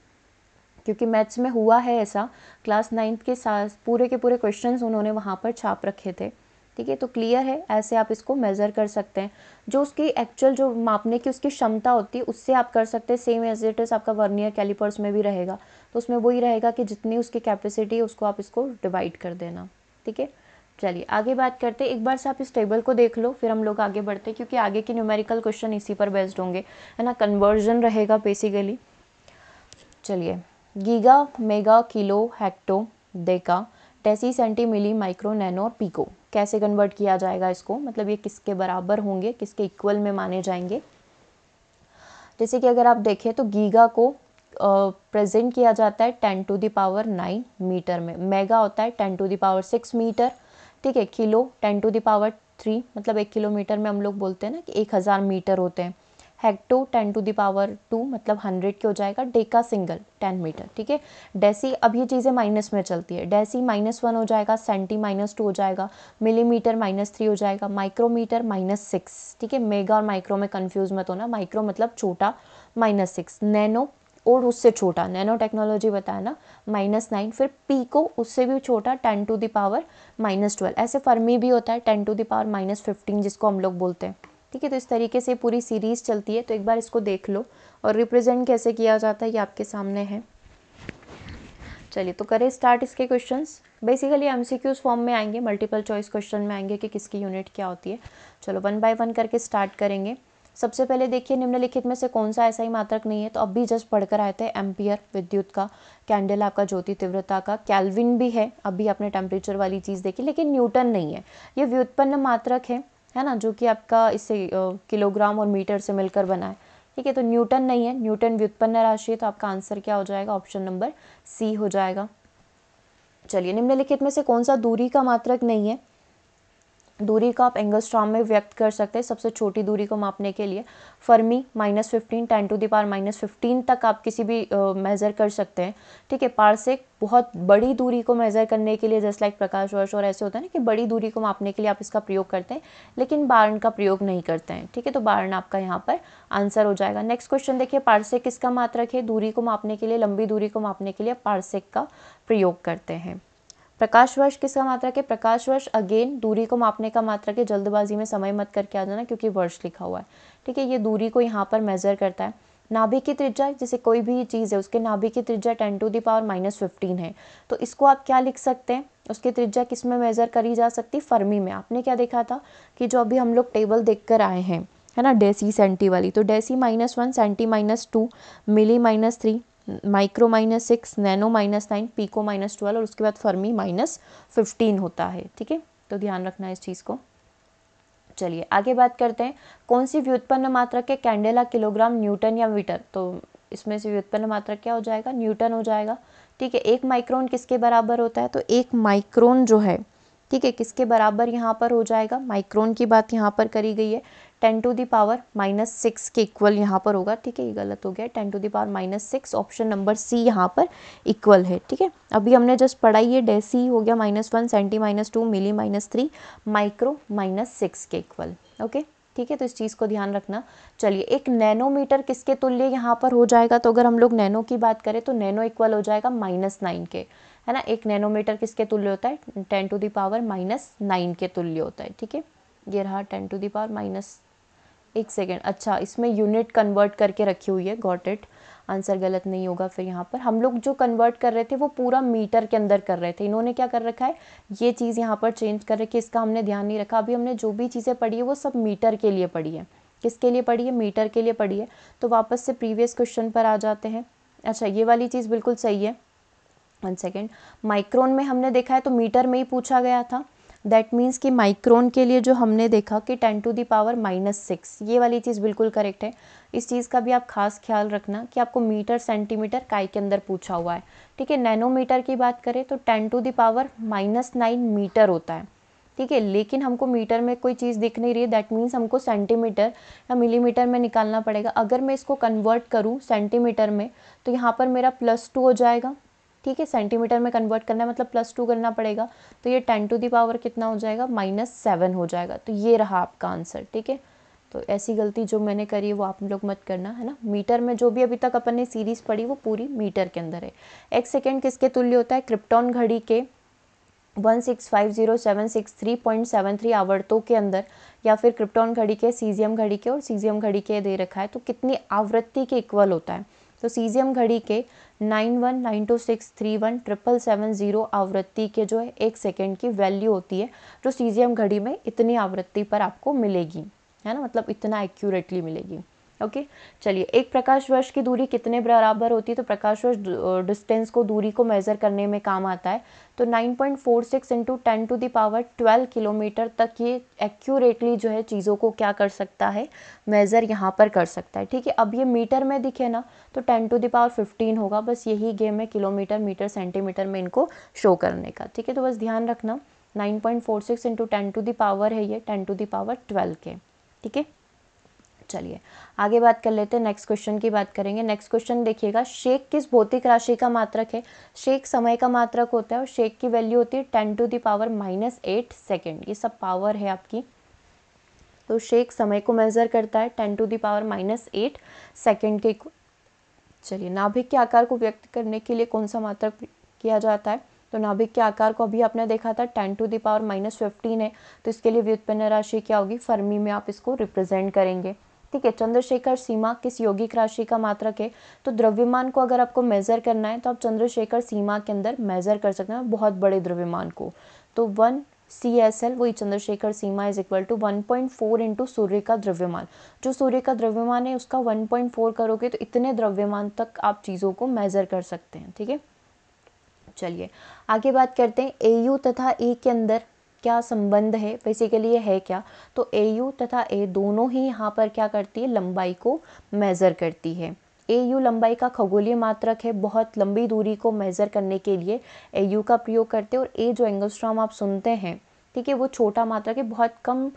क्योंकि मैथ्स में हुआ है ऐसा क्लास नाइन्थ के साथ पूरे के पूरे क्वेश्चंस उन्होंने वहाँ पर छाप रखे थे ठीक है तो क्लियर है ऐसे आप इसको मेज़र कर सकते हैं जो उसकी एक्चुअल जो मापने की उसकी क्षमता होती है उससे आप कर सकते हैं सेम एज इट इज़ आपका वर्नियर कैलिपर्स में भी रहेगा तो उसमें वही रहेगा कि जितनी उसकी कैपेसिटी है उसको आप इसको डिवाइड कर देना ठीक है चलिए आगे बात करते हैं एक बार से आप इस टेबल को देख लो फिर हम लोग आगे बढ़ते हैं क्योंकि आगे के न्यूमेरिकल क्वेश्चन इसी पर बेस्ड होंगे है ना कन्वर्जन रहेगा बेसिकली चलिए giga mega kilo hecto deca deci centi milli micro nano और पीको कैसे कन्वर्ट किया जाएगा इसको मतलब ये किसके बराबर होंगे किसके इक्वल में माने जाएंगे जैसे कि अगर आप देखें तो गीगा को प्रेजेंट किया जाता है ten to the power nine metre में मेगा होता है ten to the power six metre ठीक है kilo ten to the power three मतलब एक किलोमीटर में हम लोग बोलते हैं ना कि एक हज़ार मीटर होते हैं hecto ten to the power two मतलब हंड्रेड के हो जाएगा डेका सिंगल टेन मीटर ठीक है डेसी अब ये चीज़ें माइनस में चलती है डेसी माइनस वन हो जाएगा सेंटी माइनस टू हो जाएगा मिलीमीटर माइनस थ्री हो जाएगा माइक्रोमीटर माइनस सिक्स ठीक है मेगा और माइक्रो में कन्फ्यूज मत होना माइक्रो मतलब छोटा माइनस सिक्स नैनो और उससे छोटा नैनो टेक्नोलॉजी बताया ना माइनस नाइन फिर पी को उससे भी छोटा ten to the power minus twelve ऐसे फर्मी भी होता है ten to the power minus fifteen जिसको हम लोग बोलते हैं ठीक है तो इस तरीके से पूरी सीरीज़ चलती है तो एक बार इसको देख लो और रिप्रेजेंट कैसे किया जाता है ये आपके सामने है चलिए तो करें स्टार्ट इसके क्वेश्चंस बेसिकली एम फॉर्म में आएंगे मल्टीपल चॉइस क्वेश्चन में आएंगे कि किसकी यूनिट क्या होती है चलो वन बाय वन करके स्टार्ट करेंगे सबसे पहले देखिए निम्नलिखित में से कौन सा ऐसा ही मात्रक नहीं है तो अब भी जस्ट पढ़कर आए थे एम्पियर विद्युत का कैंडल आपका ज्योति तीव्रता का कैलविन भी है अभी आपने टेम्परेचर वाली चीज़ देखी लेकिन न्यूटन नहीं है ये व्युत्पन्न मात्रक है है ना जो कि आपका इससे किलोग्राम और मीटर से मिलकर बना है ठीक है तो न्यूटन नहीं है न्यूटन व्युत्पन्न राशि है तो आपका आंसर क्या हो जाएगा ऑप्शन नंबर सी हो जाएगा चलिए निम्नलिखित में से कौन सा दूरी का मात्रक नहीं है दूरी का आप एंगस्ट्राम में व्यक्त कर सकते हैं सबसे छोटी दूरी को मापने के लिए fermi minus fifteen ten to पार माइनस फिफ्टीन तक आप किसी भी मेज़र कर सकते हैं ठीक है से बहुत बड़ी दूरी को मेज़र करने के लिए जस्ट लाइक प्रकाश वर्ष और ऐसे होता है ना कि बड़ी दूरी को मापने के लिए आप इसका प्रयोग करते हैं लेकिन बारण का प्रयोग नहीं करते हैं ठीक है तो बारण आपका यहाँ पर आंसर हो जाएगा नेक्स्ट क्वेश्चन देखिए पार्सेक किसका मात्रक है दूरी को मापने के लिए लंबी दूरी को मापने के लिए पार्सेक का प्रयोग करते हैं प्रकाश वर्ष किसका मात्रक है प्रकाश वर्ष अगेन दूरी को मापने का मात्रक के जल्दबाजी में समय मत करके आ जाना क्योंकि वर्ष लिखा हुआ है ठीक है ये दूरी को यहाँ पर मेजर करता है नाभि की त्रिज्या जैसे कोई भी चीज़ है उसके नाभि की त्रिज्या ten to the power minus fifteen है तो इसको आप क्या लिख सकते हैं उसकी त्रिज्या किस में मेज़र करी जा सकती फर्मी में आपने क्या देखा था कि जो अभी हम लोग टेबल देख कर आए हैं है ना डेसी सेंटी वाली तो deci minus one centi minus two milli minus three micro minus six nano minus nine pico minus twelve और उसके बाद फर्मी माइनस फिफ्टीन होता है ठीक है तो ध्यान रखना है इस चीज़ को चलिए आगे बात करते हैं कौन सी व्युत्पन्न मात्रक के कैंडेला किलोग्राम न्यूटन या मीटर तो इसमें से व्युत्पन्न मात्रक क्या हो जाएगा न्यूटन हो जाएगा ठीक है एक माइक्रोन किसके बराबर होता है तो एक माइक्रोन जो है ठीक है किसके बराबर यहाँ पर हो जाएगा माइक्रोन की बात यहाँ पर करी गई है ten to power minus six के इक्वल यहाँ पर होगा ठीक है ये गलत हो गया ten to the power minus six option number C यहाँ पर इक्वल है ठीक है अभी हमने जस्ट पढ़ाई है डेसी हो गया minus one centi minus two milli minus three micro minus six के इक्वल ओके ठीक है तो इस चीज़ को ध्यान रखना चलिए एक नैनोमीटर किसके तुल्य यहाँ पर हो जाएगा तो अगर हम लोग नैनो की बात करें तो नैनो इक्वल हो जाएगा माइनस नाइन के है ना एक नैनोमीटर किसके तुल्य होता है ten to the power minus nine के तुल्य होता है ठीक है ये रहा टेन टू दावर माइनस एक सेकेंड अच्छा इसमें यूनिट कन्वर्ट करके रखी हुई है गॉट इट आंसर गलत नहीं होगा फिर यहाँ पर हम लोग जो कन्वर्ट कर रहे थे वो पूरा मीटर के अंदर कर रहे थे इन्होंने क्या कर रखा है ये चीज़ यहाँ पर चेंज कर रखी है इसका हमने ध्यान नहीं रखा अभी हमने जो भी चीज़ें पढ़ी है वो सब मीटर के लिए पढ़ी है किसके लिए पढ़ी है मीटर के लिए पढ़ी है तो वापस से प्रीवियस क्वेश्चन पर आ जाते हैं अच्छा ये वाली चीज़ बिल्कुल सही है वन सेकेंड माइक्रोन में हमने देखा है तो मीटर में ही पूछा गया था दैट मीन्स कि माइक्रोन के लिए जो हमने देखा कि ten to the power minus six ये वाली चीज़ बिल्कुल करेक्ट है इस चीज़ का भी आप खास ख्याल रखना कि आपको मीटर सेंटीमीटर काय के अंदर पूछा हुआ है ठीक है नैनोमीटर की बात करें तो ten to the power minus nine metre होता है ठीक है लेकिन हमको मीटर में कोई चीज़ दिख नहीं रही है दैट मीन्स हमको सेंटीमीटर या मिलीमीटर में निकालना पड़ेगा अगर मैं इसको कन्वर्ट करूँ सेंटीमीटर में तो यहाँ पर मेरा प्लस टू हो जाएगा ठीक है सेंटीमीटर में कन्वर्ट करना है मतलब प्लस टू करना पड़ेगा तो ये टेन टू दी पावर कितना हो जाएगा माइनस सेवन हो जाएगा तो ये रहा आपका आंसर ठीक है तो ऐसी गलती जो मैंने करी है वो आप लोग मत करना है ना मीटर में जो भी अभी तक अपन ने सीरीज़ पढ़ी वो पूरी मीटर के अंदर है एक सेकेंड किसके तुल्य होता है क्रिप्टॉन घड़ी के one six five zero seven six three point seven three आवर्तों के अंदर या फिर क्रिप्टॉन घड़ी के सीजियम घड़ी के और सीजियम घड़ी के दे रखा है तो कितनी आवृत्ति के इक्वल होता है तो सीजियम घड़ी के nine one nine two six three one triple seven zero आवृत्ति के जो है एक सेकेंड की वैल्यू होती है जो सीजियम घड़ी में इतनी आवृत्ति पर आपको मिलेगी है ना मतलब इतना एक्यूरेटली मिलेगी ओके चलिए एक प्रकाश वर्ष की दूरी कितने बराबर होती है तो प्रकाश वर्ष डिस्टेंस को दूरी को मेज़र करने में काम आता है तो 9.46 point four six into ten to the power twelve kilometre तक ये एक्यूरेटली जो है चीज़ों को क्या कर सकता है मेज़र यहाँ पर कर सकता है ठीक है अब ये मीटर में दिखे ना तो टेन टू दावर फिफ्टीन होगा बस यही गेम है किलोमीटर मीटर सेंटीमीटर में इनको शो करने का ठीक है तो बस ध्यान रखना nine point four six into ten to the power है ये टेन टू दावर ट्वेल्व के ठीक है चलिए आगे बात कर लेते हैं नेक्स्ट क्वेश्चन की बात करेंगे नेक्स्ट क्वेश्चन देखिएगा शेक किस भौतिक राशि का मात्रक है शेक समय का मात्रक होता है और शेक की वैल्यू होती है ten to the power minus eight second ये सब पावर है आपकी तो शेक समय को मेजर करता है ten to the power minus eight second के चलिए नाभिक के आकार को व्यक्त करने के लिए कौन सा मात्रक किया जाता है तो नाभिक के आकार को अभी आपने देखा था ten to the power minus fifteen है तो इसके लिए व्युत्पन्न राशि क्या होगी फर्मी में आप इसको रिप्रेजेंट करेंगे ठीक है चंद्रशेखर सीमा किस यौगिक राशि का मात्रक है तो द्रव्यमान को अगर आपको मेज़र करना है तो आप चंद्रशेखर सीमा के अंदर मेज़र कर सकते हैं बहुत बड़े द्रव्यमान को तो वन सी एस एल वही चंद्रशेखर सीमा is equal to one point four into सूर्य का द्रव्यमान जो सूर्य का द्रव्यमान है उसका वन पॉइंट फोर करोगे तो इतने द्रव्यमान तक आप चीज़ों को मेज़र कर सकते हैं ठीक है चलिए आगे बात करते हैं ए यू तथा ए के अंदर क्या संबंध है बेसिकली ये है क्या तो ए यू तथा ए दोनों ही यहाँ पर क्या करती है लंबाई को मेज़र करती है ए यू लंबाई का खगोलीय मात्रक है बहुत लंबी दूरी को मेज़र करने के लिए ए यू का प्रयोग करते हैं और ए जो एंगस्ट्रॉम आप सुनते हैं ठीक है वो छोटा मात्रा के बहुत कम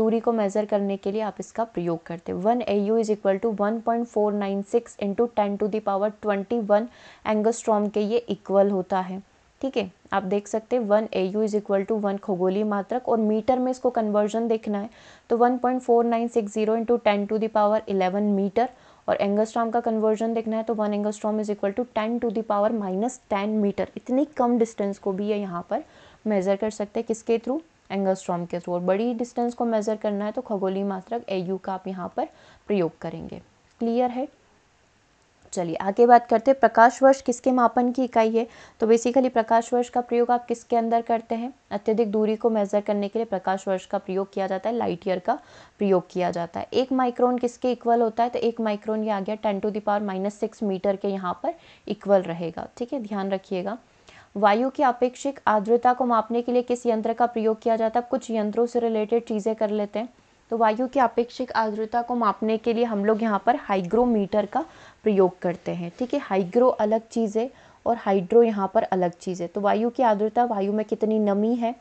दूरी को मेज़र करने के लिए आप इसका प्रयोग करते हैं one A U is equal to one point four nine six into ten to the power twenty one angstrom के ये इक्वल होता है ठीक है आप देख सकते हैं one A U is equal to one खगोली मात्रक और मीटर में इसको कन्वर्जन देखना है तो one point four nine six zero into ten to power eleven metre और एंगस्ट्रॉम का कन्वर्जन देखना है तो one angstrom is equal to ten to power minus ten metre इतनी कम डिस्टेंस को भी ये यहाँ पर मेज़र कर सकते हैं किसके थ्रू एंगस्ट्रॉम के थ्रू और बड़ी डिस्टेंस को मेज़र करना है तो खगोली मात्रक ए यू का आप यहाँ पर प्रयोग करेंगे क्लियर है चलिए आगे बात करते हैं प्रकाश वर्ष किसके मापन की इकाई है तो बेसिकली प्रकाश वर्ष का प्रयोग आप किसके अंदर करते हैं अत्यधिक दूरी को मेजर करने के लिए प्रकाश वर्ष का प्रयोग किया जाता है लाइट ईयर का प्रयोग किया जाता है एक माइक्रोन किसके इक्वल होता है तो एक माइक्रोन ये आ गया ten to the power minus six metre के यहाँ पर इक्वल रहेगा ठीक है ध्यान रखिएगा वायु की अपेक्षिक आर्द्रता को मापने के लिए किस यंत्र का प्रयोग किया जाता है कुछ यंत्रों से रिलेटेड चीज़ें कर लेते हैं तो वायु की अपेक्षिक आर्द्रता को मापने के लिए हम लोग यहाँ पर हाइग्रोमीटर का प्रयोग करते हैं ठीक है हाइग्रो अलग चीज़ है और हाइड्रो यहाँ पर अलग चीज़ है तो वायु की आर्द्रता वायु में कितनी नमी है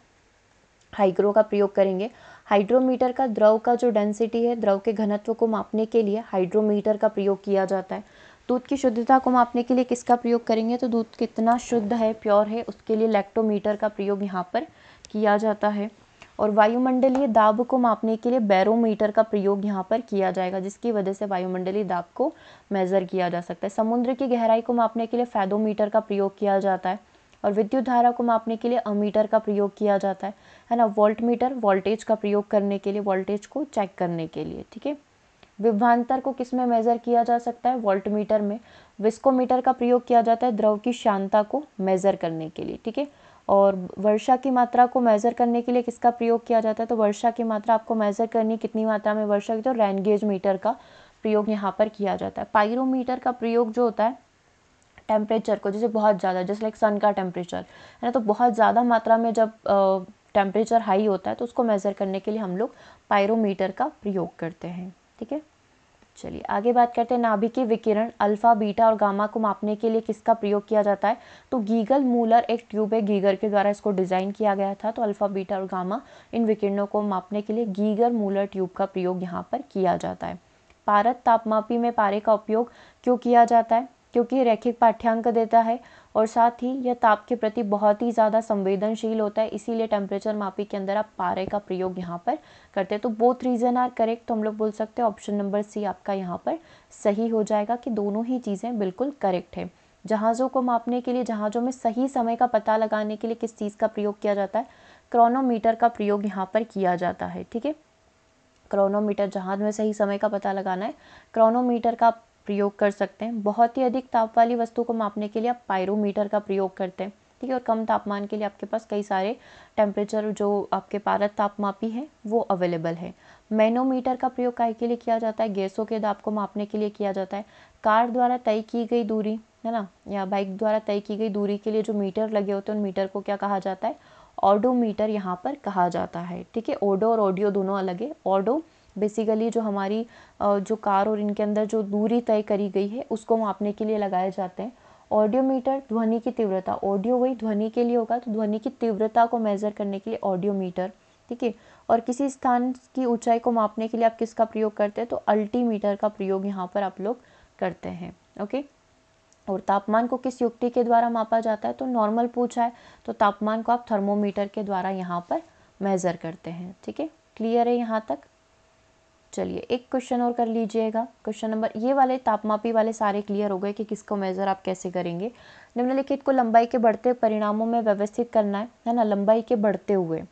हाइग्रो का प्रयोग करेंगे हाइड्रोमीटर का द्रव का जो डेंसिटी है द्रव के घनत्व को मापने के लिए हाइड्रोमीटर का प्रयोग किया जाता है दूध की शुद्धता को मापने के लिए किसका प्रयोग करेंगे तो दूध कितना शुद्ध है प्योर है उसके लिए लैक्टोमीटर का प्रयोग यहाँ पर किया जाता है और वायुमंडलीय दाब को मापने के लिए बैरोमीटर का प्रयोग यहाँ पर किया जाएगा जिसकी वजह से वायुमंडलीय दाब को मेज़र किया जा सकता है समुद्र की गहराई को मापने के लिए फैदोमीटर का प्रयोग किया जाता है और विद्युत धारा को मापने के लिए अमीटर का प्रयोग किया जाता है है ना वोल्ट मीटर वोल्टेज का प्रयोग करने के लिए वोल्टेज को चेक करने के लिए ठीक है विभ्रांतर को किस में मेज़र किया जा सकता है वोल्ट मीटर में विस्कोमीटर का प्रयोग किया जाता है द्रव की शांता को मेज़र करने के लिए ठीक है और वर्षा की मात्रा को मेज़र करने के लिए किसका प्रयोग किया जाता है तो वर्षा की मात्रा आपको मेज़र करनी कितनी मात्रा में वर्षा की तो रैनगेज मीटर का प्रयोग यहाँ पर किया जाता है पायरोमीटर का प्रयोग जो होता है टेम्परेचर को जैसे बहुत ज़्यादा जैसे लाइक सन का टेम्परेचर है ना तो बहुत ज़्यादा मात्रा में जब टेम्परेचर हाई होता है तो उसको मेज़र करने के लिए हम लोग पायरोमीटर का प्रयोग करते हैं ठीक है चलिए आगे बात करते हैं नाभिक के विकिरण अल्फा बीटा और गामा को मापने के लिए किसका प्रयोग किया जाता है तो गीगल मूलर एक ट्यूब है गीगर के द्वारा इसको डिज़ाइन किया गया था तो अल्फा बीटा और गामा इन विकिरणों को मापने के लिए गीगर मूलर ट्यूब का प्रयोग यहाँ पर किया जाता है पारत तापमापी में पारे का उपयोग क्यों किया जाता है क्योंकि रैखिक पाठ्यांक देता है और साथ ही यह ताप के प्रति बहुत ही ज़्यादा संवेदनशील होता है इसीलिए टेम्परेचर मापी के अंदर आप पारे का प्रयोग यहाँ पर करते हैं तो बोथ रीज़न आर करेक्ट तो हम लोग बोल सकते हैं ऑप्शन नंबर सी आपका यहाँ पर सही हो जाएगा कि दोनों ही चीज़ें बिल्कुल करेक्ट है जहाज़ों को मापने के लिए जहाज़ों में सही समय का पता लगाने के लिए किस चीज़ का प्रयोग किया जाता है क्रोनोमीटर का प्रयोग यहाँ पर किया जाता है ठीक है क्रोनोमीटर जहाज में सही समय का पता लगाना है क्रोनोमीटर का प्रयोग कर सकते हैं बहुत ही अधिक ताप वाली वस्तु को मापने के लिए आप पायरोमीटर का प्रयोग करते हैं ठीक है और कम तापमान के लिए आपके पास कई सारे टेम्परेचर जो आपके पारत तापमापी हैं वो अवेलेबल है मैनोमीटर का प्रयोग काय के लिए किया जाता है गैसों के दाप को मापने के लिए किया जाता है कार द्वारा तय की गई दूरी है ना या बाइक द्वारा तय की गई दूरी के लिए जो मीटर लगे होते हैं उन मीटर को क्या कहा जाता है ऑडोमीटर यहाँ पर कहा जाता है ठीक है ओडो और ऑडियो दोनों अलग है ऑडो बेसिकली जो हमारी जो कार और इनके अंदर जो दूरी तय करी गई है उसको मापने के लिए लगाए जाते हैं ऑडियोमीटर ध्वनि की तीव्रता ऑडियो वही ध्वनि के लिए होगा तो ध्वनि की तीव्रता को मेज़र करने के लिए ऑडियोमीटर ठीक है और किसी स्थान की ऊंचाई को मापने के लिए आप किसका प्रयोग करते हैं तो अल्टीमीटर का प्रयोग यहाँ पर आप लोग करते हैं ओके और तापमान को किस युक्ति के द्वारा मापा जाता है तो नॉर्मल पूछा है तो तापमान को आप थर्मोमीटर के द्वारा यहाँ पर मेज़र करते हैं ठीक है क्लियर है यहाँ तक चलिए एक क्वेश्चन और कर लीजिएगा क्वेश्चन नंबर ये वाले तापमापी वाले सारे क्लियर हो गए कि किसको मेज़र आप कैसे करेंगे निम्नलिखित को लंबाई के बढ़ते परिणामों में व्यवस्थित करना है है ना लंबाई के बढ़ते हुए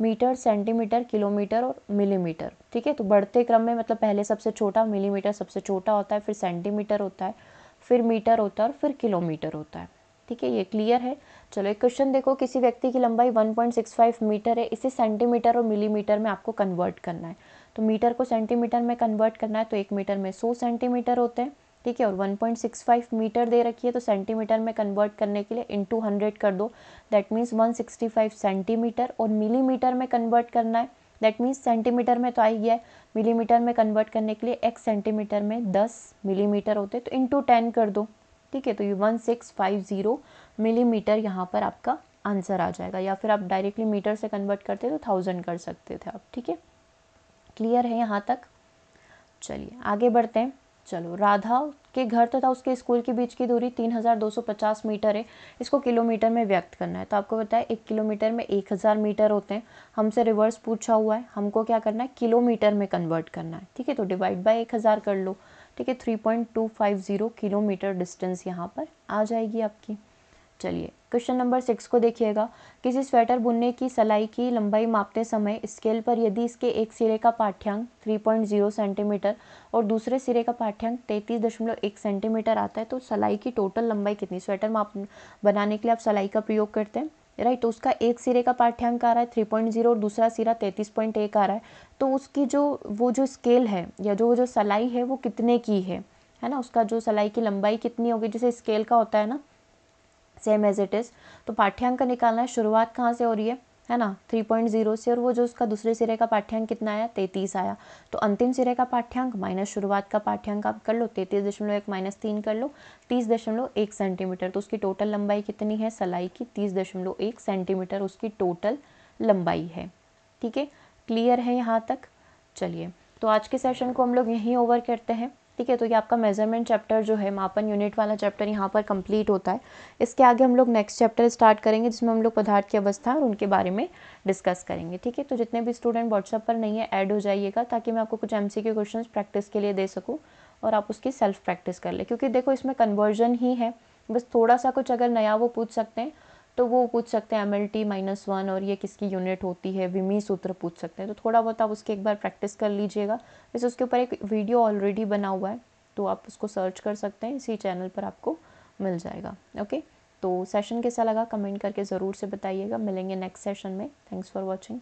मीटर सेंटीमीटर किलोमीटर और मिलीमीटर ठीक है तो बढ़ते क्रम में मतलब पहले सबसे छोटा मिलीमीटर सबसे छोटा होता है फिर सेंटीमीटर होता है फिर मीटर होता है और फिर किलोमीटर होता है ठीक है ये क्लियर है चलो एक क्वेश्चन देखो किसी व्यक्ति की लंबाई 1.65 मीटर है इसे सेंटीमीटर और मिलीमीटर में आपको कन्वर्ट करना है तो मीटर को सेंटीमीटर में कन्वर्ट करना है तो एक मीटर में सौ सेंटीमीटर होते हैं ठीक है और 1.65 मीटर दे रखी है तो सेंटीमीटर में कन्वर्ट करने के लिए इंटू हंड्रेड कर दो दैट मीन्स 165 सेंटीमीटर और मिलीमीटर में कन्वर्ट करना है दैट मीन्स सेंटीमीटर में तो आई गया है मिलीमीटर में कन्वर्ट करने के लिए एक सेंटीमीटर में दस मिलीमीटर होते हैं तो इंटू टेन कर दो ठीक है तो ये one six five zero millimetre यहाँ पर आपका आंसर आ जाएगा या फिर आप डायरेक्टली मीटर से कन्वर्ट करते तो थाउजेंड कर सकते थे आप ठीक है क्लियर है यहाँ तक चलिए आगे बढ़ते हैं चलो राधा के घर तथा उसके स्कूल के बीच की दूरी 3250 मीटर है इसको किलोमीटर में व्यक्त करना है तो आपको पता है एक किलोमीटर में 1000 मीटर होते हैं हमसे रिवर्स पूछा हुआ है हमको क्या करना है किलोमीटर में कन्वर्ट करना है ठीक है तो डिवाइड बाय 1000 कर लो ठीक है 3.250 किलोमीटर डिस्टेंस यहाँ पर आ जाएगी आपकी चलिए क्वेश्चन नंबर सिक्स को देखिएगा किसी स्वेटर बुनने की सलाई की लंबाई मापते समय स्केल पर यदि इसके एक सिरे का पाठ्यांक 3.0 सेंटीमीटर और दूसरे सिरे का पाठ्यांक 33.1 सेंटीमीटर आता है तो सलाई की टोटल लंबाई कितनी स्वेटर माप बनाने के लिए आप सलाई का प्रयोग करते हैं राइट तो उसका एक सिरे का पाठ्यांक आ रहा है थ्री पॉइंट जीरो और दूसरा सिरा तैतीस पॉइंट एक आ रहा है तो उसकी जो वो जो स्केल है या जो जो सलाई है वो कितने की है है ना उसका जो सलाई की लंबाई कितनी होगी जैसे स्केल का होता है ना सेम एज इट इज़ तो पाठ्यांक निकालना है शुरुआत कहाँ से हो रही है है ना थ्री पॉइंट जीरो से और वो जो उसका दूसरे सिरे का पाठ्यांक कितना आया तैतीस आया तो अंतिम सिरे का पाठ्यांक माइनस शुरुआत का पाठ्यांक आप कर लो तैतीस दशमलव एक माइनस तीन कर लो तीस दशमलव एक सेंटीमीटर तो उसकी टोटल लंबाई कितनी है सलाई की तीस दशमलव एक सेंटीमीटर उसकी टोटल लंबाई है ठीक है क्लियर है यहाँ तक चलिए तो आज के सेशन को हम लोग यहीं ओवर करते हैं ठीक है तो ये आपका मेजरमेंट चैप्टर जो है मापन यूनिट वाला चैप्टर यहाँ पर कंप्लीट होता है इसके आगे हम लोग नेक्स्ट चैप्टर स्टार्ट करेंगे जिसमें हम लोग पदार्थ की अवस्था और उनके बारे में डिस्कस करेंगे ठीक है तो जितने भी स्टूडेंट व्हाट्सअप पर नहीं है ऐड हो जाइएगा ताकि मैं आपको कुछ एम सी क्वेश्चन प्रैक्टिस के लिए दे सकूँ और आप उसकी सेल्फ प्रैक्टिस कर ले क्योंकि देखो इसमें कन्वर्जन ही है बस थोड़ा सा कुछ अगर नया वो पूछ सकते हैं तो वो पूछ सकते हैं M L T minus one और ये किसकी यूनिट होती है विमी सूत्र पूछ सकते हैं तो थोड़ा बहुत आप उसके एक बार प्रैक्टिस कर लीजिएगा वैसे उसके ऊपर एक वीडियो ऑलरेडी बना हुआ है तो आप उसको सर्च कर सकते हैं इसी चैनल पर आपको मिल जाएगा ओके तो सेशन कैसा लगा कमेंट करके ज़रूर से बताइएगा मिलेंगे नेक्स्ट सेशन में थैंक्स फॉर वॉचिंग